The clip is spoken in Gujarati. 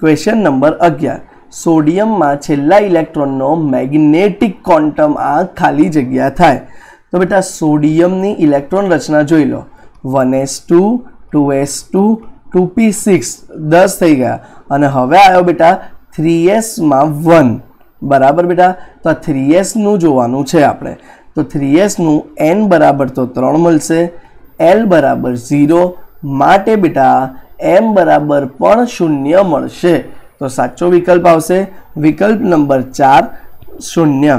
ઇક્વેશન નંબર 11 સોડિયમ માં છેલ્લો ઇલેક્ટ્રોન નો મેગ્નેટિક ક્વોન્ટમ આ ખાલી જગ્યા થાય તો બેટા સોડિયમ ની ઇલેક્ટ્રોન રચના જોઈ લો 1s2 2s2 2p6 10 થઈ ગયા અને હવે આયો બેટા 3s માં 1 બરાબર બેટા તો 3s નું જોવાનું છે આપણે તો 3s નું n બરાબર તો 3 મળે l બરાબર 0 માટે બેટા m बराबर पण शून्य મળશે तो સાચો વિકલ્પ આવશે વિકલ્પ નંબર 4 0